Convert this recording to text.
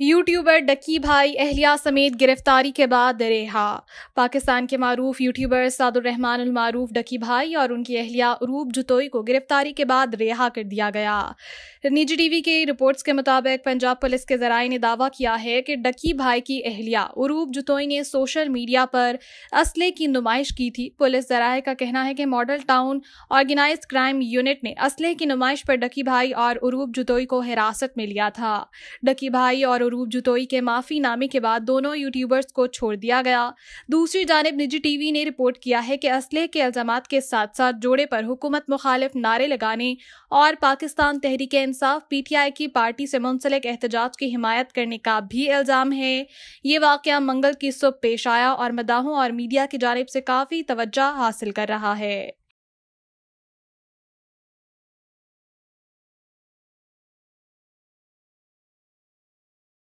YouTuber डकी भाई अहलिया समेत गिरफ्तारी के बाद रिहा पाकिस्तान के मरूफ यूट्यूबर सादुररहमान मारूफ डकी भाई और उनकी अहलिया रूप जुतोई को गिरफ्तारी के बाद रिहा कर दिया गया निजी टीवी के रिपोर्ट्स के मुताबिक पंजाब पुलिस के जराये ने दावा किया है कि डकी भाई की अहलिया रूप जुतोई ने सोशल मीडिया पर असले की नुमाइश की थी पुलिस जराये का कहना है कि model town organize crime unit ने असले की नुमाइश पर डकी भाई और रूप जुतोई को हिरासत में लिया था डकी भाई और रूप जुतोई के माफ़ीनामे के बाद दोनों यूट्यूबर्स को छोड़ दिया गया दूसरी जानब निजी टीवी ने रिपोर्ट किया है कि असले के इल्ज़ाम के साथ साथ जोड़े पर हुकूमत मुखालिफ नारे लगाने और Pakistan Tehreek Insaf P T I की पार्टी से मुंसलिक एहतजाज की हिमायत करने का भी इल्ज़ाम है ये वाक़ मंगल की सुबह पेश आया और मदाहों और मीडिया की जानब से काफ़ी तोज्जा हासिल कर रहा है